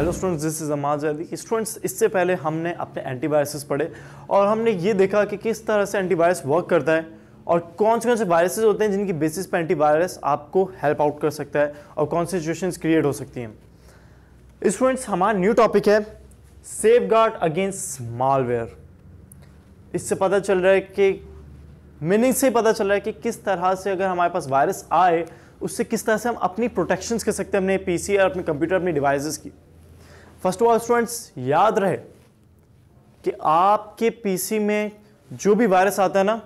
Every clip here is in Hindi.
hello students this is Amaz Ali students इससे पहले हमने अपने एंटीवायरसेस पढ़े और हमने ये देखा कि किस तरह से एंटीवायरस वर्क करता है और कौन से कौन से वायरसेस होते हैं जिनकी बेसिस पर एंटीवायरस आपको हेल्प आउट कर सकता है और कौन सी सिचुएशंस क्रिएट हो सकती हैं स्टूडेंट्स हमारा न्यू टॉपिक है सेफ गार्ड अगेंस्ट मालवेयर इससे पता चल रहा है कि मीनिंग से पता चल रहा है कि किस तरह से अगर हमारे पास वायरस आए उससे किस तरह से हम अपनी प्रोटेक्शंस कर सकते हैं अपने पीसी और अपने कंप्यूटर अपने डिवाइसेस की फर्स्ट ऑफ ऑल स्टूडेंट्स याद रहे कि आपके पीसी में जो भी वायरस आता है ना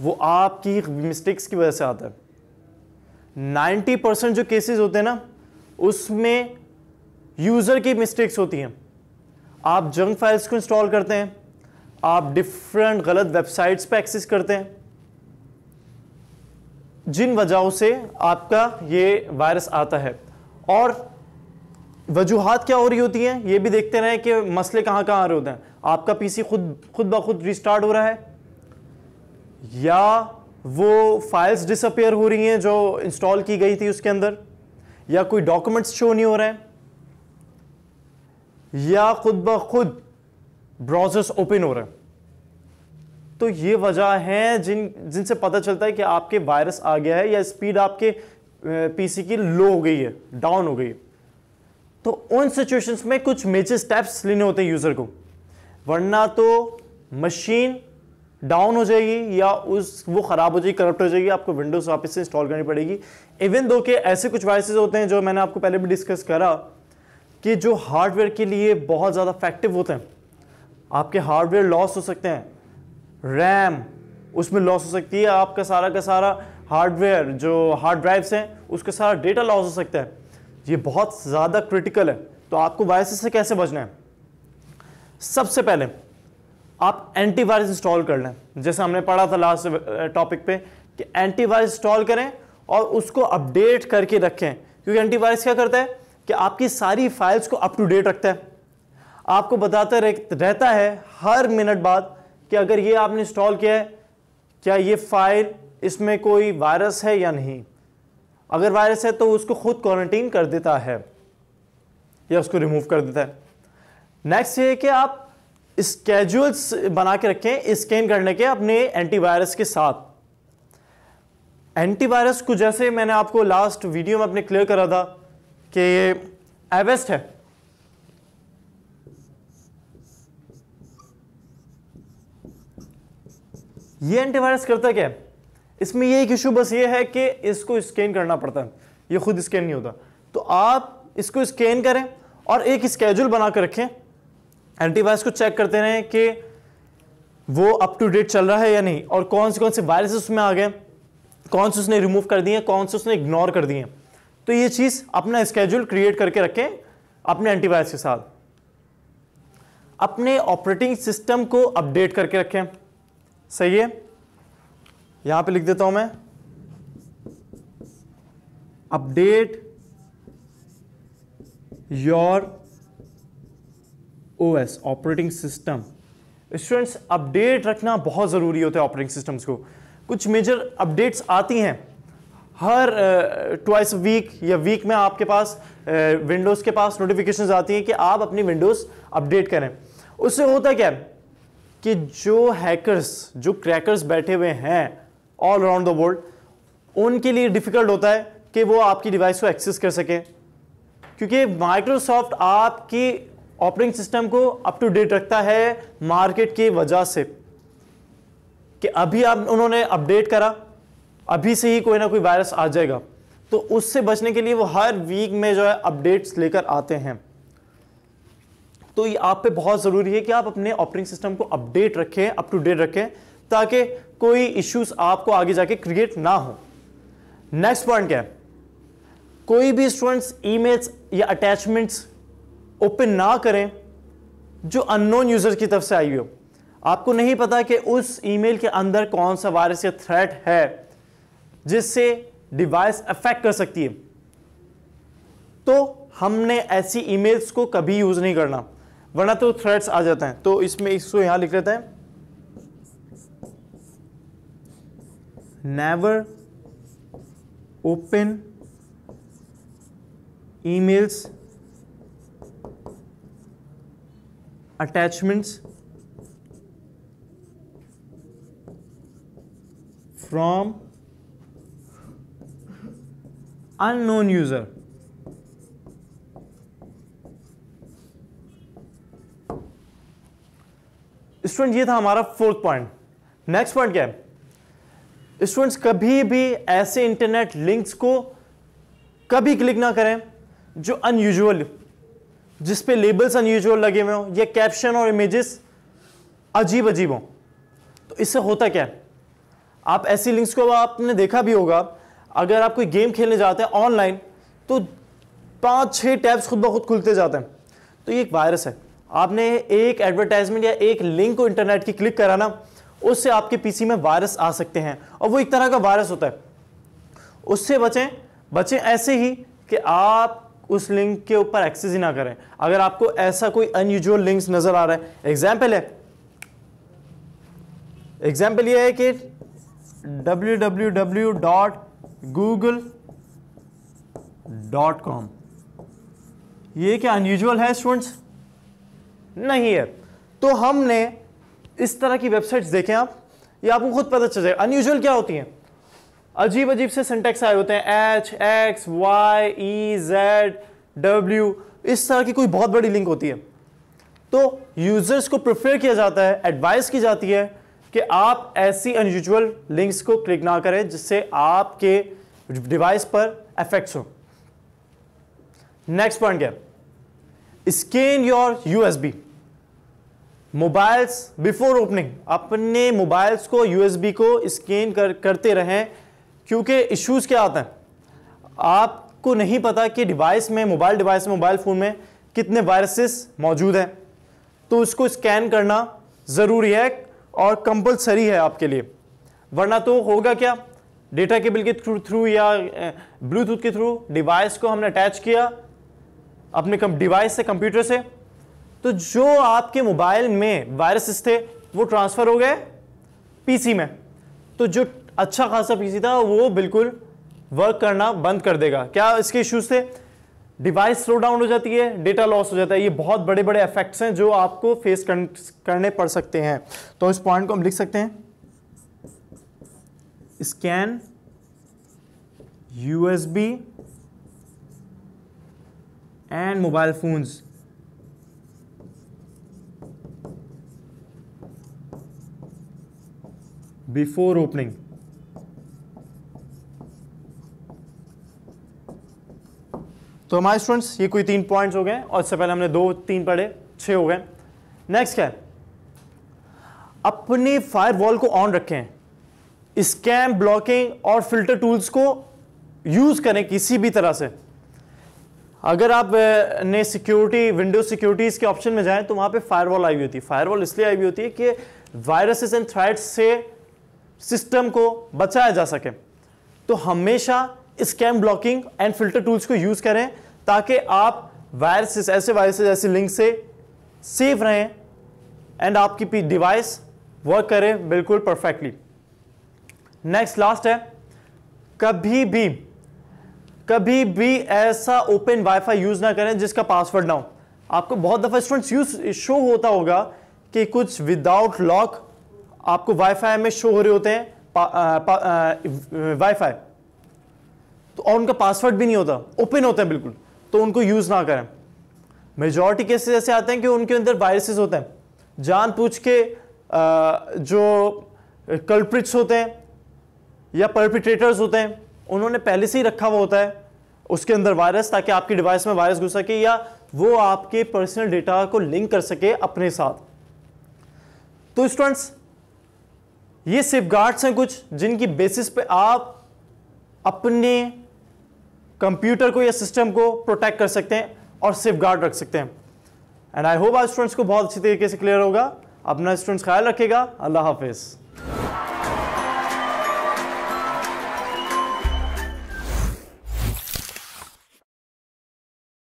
वो आपकी मिस्टेक्स की वजह से आता है नाइन्टी परसेंट जो केसेस होते हैं ना उसमें यूज़र की मिस्टेक्स होती हैं आप जंक फाइल्स को इंस्टॉल करते हैं आप डिफरेंट गलत वेबसाइट्स पर एक्सेस करते हैं जिन वजहों से आपका ये वायरस आता है और वजूहत क्या हो रही होती हैं ये भी देखते रहें कि मसले कहाँ कहाँ आ रहे होते हैं आपका पीसी खुद खुद ब खुद रिस्टार्ट हो रहा है या वो फाइल्स डिसअपेयर हो रही हैं जो इंस्टॉल की गई थी उसके अंदर या कोई डॉक्यूमेंट्स शो नहीं हो रहे हैं या खुद ब खुद ब्राउजर्स ओपन हो रहे हैं तो ये वजह हैं जिन जिनसे पता चलता है कि आपके वायरस आ गया है या स्पीड आपके पीसी की लो हो गई है डाउन हो गई है तो उन सिचुएशंस में कुछ मेजर स्टेप्स लेने होते हैं यूज़र को वरना तो मशीन डाउन हो जाएगी या उस वो ख़राब हो जाएगी करप्ट हो जाएगी आपको विंडोज़ वापस से इंस्टॉल करनी पड़ेगी इवन दो के ऐसे कुछ वायरसेस होते हैं जो मैंने आपको पहले भी डिस्कस करा कि जो हार्डवेयर के लिए बहुत ज़्यादा इफेक्टिव होते हैं आपके हार्डवेयर लॉस हो सकते हैं रैम उसमें लॉस हो सकती है आपका सारा का सारा हार्डवेयर जो हार्ड ड्राइव्स हैं उसका सारा डेटा लॉस हो सकता है ये बहुत ज़्यादा क्रिटिकल है तो आपको वायरसेस से कैसे बचना है सबसे पहले आप एंटीवायरस इंस्टॉल कर लें जैसे हमने पढ़ा था लास्ट टॉपिक uh, पे कि एंटीवायरस इंस्टॉल करें और उसको अपडेट करके रखें क्योंकि एंटीवायरस क्या करता है कि आपकी सारी फाइल्स को अप टू डेट रखता है आपको बताता रहता है हर मिनट बाद कि अगर ये आपने इंस्टॉल किया है क्या ये फाइल इसमें कोई वायरस है या नहीं अगर वायरस है तो उसको खुद क्वारंटीन कर देता है या उसको रिमूव कर देता है नेक्स्ट ये कि आप स्केजुअल्स बना के रखें स्कैन करने के अपने एंटीवायरस के साथ एंटीवायरस को जैसे मैंने आपको लास्ट वीडियो में अपने क्लियर करा था कि ये एवेस्ट है ये एंटीवायरस करता क्या है इसमें ये एक इशू बस ये है कि इसको स्कैन करना पड़ता है ये खुद स्कैन नहीं होता तो आप इसको स्कैन करें और एक स्केड्यूल बना कर रखें एंटीवायरस को चेक करते रहें कि वो अप टू डेट चल रहा है या नहीं और कौन से कौन से वायरस उसमें आ गए कौन से उसने रिमूव कर दिए कौन से उसने इग्नोर कर दिए तो ये चीज़ अपना स्केड्यूल क्रिएट करके रखें अपने एंटीवायरस के साथ अपने ऑपरेटिंग सिस्टम को अपडेट करके रखें सही है यहां पे लिख देता हूं मैं update your OS operating system students update रखना बहुत ज़रूरी होता है ऑपरेटिंग सिस्टम्स को कुछ मेजर अपडेट्स आती हैं हर ट्वाइस uh, वीक या वीक में आपके पास विंडोज़ uh, के पास नोटिफिकेशन आती हैं कि आप अपनी विंडोज़ अपडेट करें उससे होता क्या है कि जो हैकर्स जो क्रैकर्स बैठे हुए हैं ऑल अराउंड द वर्ल्ड उनके लिए डिफ़िकल्ट होता है कि वो आपकी डिवाइस को एक्सेस कर सकें क्योंकि माइक्रोसॉफ्ट आपकी ऑपरेटिंग सिस्टम को अप टू डेट रखता है मार्केट की वजह से कि अभी आप उन्होंने अपडेट करा अभी से ही कोई ना कोई वायरस आ जाएगा तो उससे बचने के लिए वो हर वीक में जो है अपडेट्स लेकर आते हैं तो ये आप पे बहुत ज़रूरी है कि आप अपने ऑपरेटिंग सिस्टम को अपडेट रखें अप टू डेट रखें ताकि कोई इश्यूज आपको आगे जाके क्रिएट ना हो नेक्स्ट पॉइंट क्या है कोई भी स्टूडेंट्स ईमेल्स या अटैचमेंट्स ओपन ना करें जो अननोन यूजर की तरफ से आई हो आपको नहीं पता कि उस ईमेल के अंदर कौन सा वायरस या थ्रेट है जिससे डिवाइस अफेक्ट कर सकती है तो हमने ऐसी ईमेल्स को कभी यूज़ नहीं करना वरना तो थ्रेट्स आ जाते हैं तो इसमें इसको यहां लिख लेते हैं never open emails attachments from unknown user student ये था हमारा फोर्थ पॉइंट नेक्स्ट पॉइंट क्या है स्टूडेंट्स कभी भी ऐसे इंटरनेट लिंक्स को कभी क्लिक ना करें जो अनयूजुअल जिस पे लेबल्स अनयूजुअल लगे हुए हों या कैप्शन और इमेजेस अजीब अजीब हों तो इससे होता क्या है आप ऐसी लिंक्स को आपने देखा भी होगा अगर आप कोई गेम खेलने जाते हैं ऑनलाइन तो पाँच छः टैब्स खुद ब खुद खुलते जाते हैं तो ये एक वायरस है आपने एक एडवर्टाइजमेंट या एक लिंक को इंटरनेट की क्लिक करा ना उससे आपके पीसी में वायरस आ सकते हैं और वो एक तरह का वायरस होता है उससे बचें बचें ऐसे ही कि आप उस लिंक के ऊपर एक्सेस ही ना करें अगर आपको ऐसा कोई अनयूजल लिंक्स नज़र आ रहा है एग्जाम्पल है एग्जाम्पल ये है कि www.google.com ये क्या अनयूजल है स्टूडेंट्स नहीं है तो हमने इस तरह की वेबसाइट्स देखें आप ये आपको खुद पता चल जाएगा अनयूजल क्या होती हैं अजीब अजीब से सिंटेक्स आए होते हैं H X Y E Z W इस तरह की कोई बहुत बड़ी लिंक होती है तो यूजर्स को प्रिफेयर किया जाता है एडवाइस की जाती है कि आप ऐसी अनयूजल लिंक्स को क्लिक ना करें जिससे आपके डिवाइस पर एफेक्ट्स हो नेक्स्ट पॉइंट क्या scan your USB mobiles before opening अपने मोबाइल्स को यूएसबी को स्कैन कर करते रहें क्योंकि इश्यूज क्या आते हैं आपको नहीं पता कि डिवाइस में मोबाइल डिवाइस में मोबाइल फ़ोन में कितने वायरसेस मौजूद हैं तो उसको स्कैन करना ज़रूरी है और कंपलसरी है आपके लिए वरना तो होगा क्या डेटा केबल के थ्रू थ्रू या ब्लूटूथ के थ्रू डिवाइस को हमने अटैच किया अपने डिवाइस से कंप्यूटर से तो जो आपके मोबाइल में वायरसेस थे वो ट्रांसफ़र हो गए पीसी में तो जो अच्छा खासा पीसी था वो बिल्कुल वर्क करना बंद कर देगा क्या इसके इश्यूज थे डिवाइस स्लो डाउन हो जाती है डेटा लॉस हो जाता है ये बहुत बड़े बड़े इफेक्ट्स हैं जो आपको फेस करने पड़ सकते हैं तो इस पॉइंट को हम लिख सकते हैं scan USB and mobile phones before opening तो हमारे स्टूडेंट्स ये कोई तीन पॉइंट्स हो गए और इससे पहले हमने दो तीन पढ़े छह हो गए नेक्स्ट क्या है अपने फायरवॉल को ऑन रखें स्कैम ब्लॉकिंग और फिल्टर टूल्स को यूज करें किसी भी तरह से अगर आप ने सिक्योरिटी विंडो सिक्योरिटीज़ के ऑप्शन में जाएं तो वहां पे फायरवॉल आई हुई होती है फायरवॉल इसलिए आई हुई होती है कि वायरसेस एंड थ्रेट्स से सिस्टम को बचाया जा सके तो हमेशा scam blocking and filter tools को यूज़ करें ताकि आप वायरसेस ऐसे वायरसेस ऐसे लिंक से सेफ रहें एंड आपकी डिवाइस वर्क करे बिल्कुल परफेक्टली नेक्स्ट लास्ट है कभी भी कभी भी ऐसा ओपन वाईफाई यूज़ ना करें जिसका पासवर्ड ना हो आपको बहुत दफ़ा स्टूडेंट्स यूज शो होता होगा कि कुछ विदाउट लॉक आपको वाईफाई में शो हो रहे होते हैं वाईफाई तो और उनका पासवर्ड भी नहीं होता ओपन होते हैं बिल्कुल तो उनको यूज़ ना करें मेजॉरिटी केसेस ऐसे आते हैं कि उनके अंदर वायरसेस होते हैं जान पूछ के जो कल्प्रिट्स होते हैं या परपिट्रेटर्स होते हैं उन्होंने पहले से ही रखा हुआ होता है उसके अंदर वायरस ताकि आपकी डिवाइस में वायरस घुस सके या वो आपके पर्सनल डेटा को लिंक कर सके अपने साथ तो स्टूडेंट्स ये सेफ गार्ड्स हैं कुछ जिनकी बेसिस पे आप अपने कंप्यूटर को या सिस्टम को प्रोटेक्ट कर सकते हैं और सेफ गार्ड रख सकते हैं एंड आई होप आज स्टूडेंट्स को बहुत अच्छी तरीके से क्लियर होगा अपना स्टूडेंट्स ख्याल रखेगा अल्लाह हाफिज़